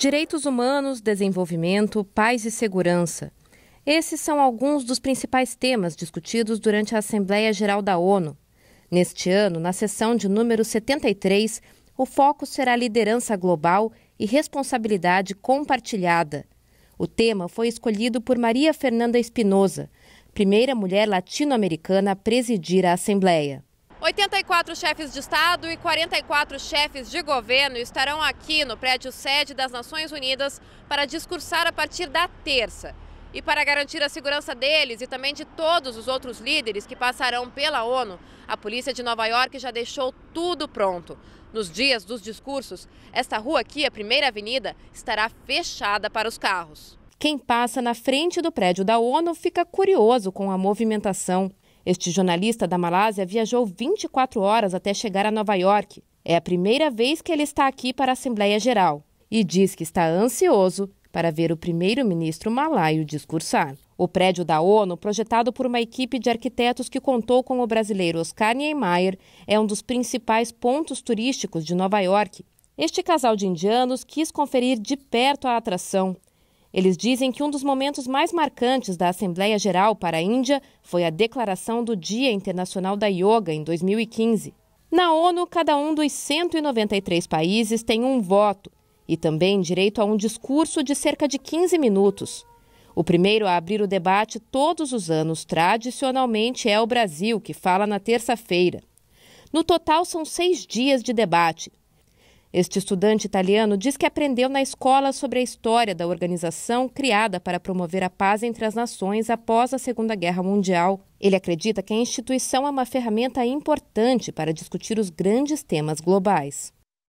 Direitos humanos, desenvolvimento, paz e segurança. Esses são alguns dos principais temas discutidos durante a Assembleia Geral da ONU. Neste ano, na sessão de número 73, o foco será liderança global e responsabilidade compartilhada. O tema foi escolhido por Maria Fernanda Espinosa, primeira mulher latino-americana a presidir a Assembleia. 84 chefes de Estado e 44 chefes de governo estarão aqui no prédio sede das Nações Unidas para discursar a partir da terça. E para garantir a segurança deles e também de todos os outros líderes que passarão pela ONU, a polícia de Nova York já deixou tudo pronto. Nos dias dos discursos, esta rua aqui, a Primeira Avenida, estará fechada para os carros. Quem passa na frente do prédio da ONU fica curioso com a movimentação. Este jornalista da Malásia viajou 24 horas até chegar a Nova York. É a primeira vez que ele está aqui para a Assembleia Geral e diz que está ansioso para ver o primeiro-ministro malaio discursar. O prédio da ONU, projetado por uma equipe de arquitetos que contou com o brasileiro Oscar Niemeyer, é um dos principais pontos turísticos de Nova York. Este casal de indianos quis conferir de perto a atração eles dizem que um dos momentos mais marcantes da Assembleia Geral para a Índia foi a declaração do Dia Internacional da Yoga em 2015. Na ONU, cada um dos 193 países tem um voto e também direito a um discurso de cerca de 15 minutos. O primeiro a abrir o debate todos os anos, tradicionalmente, é o Brasil, que fala na terça-feira. No total, são seis dias de debate, este estudante italiano diz que aprendeu na escola sobre a história da organização criada para promover a paz entre as nações após a Segunda Guerra Mundial. Ele acredita que a instituição é uma ferramenta importante para discutir os grandes temas globais.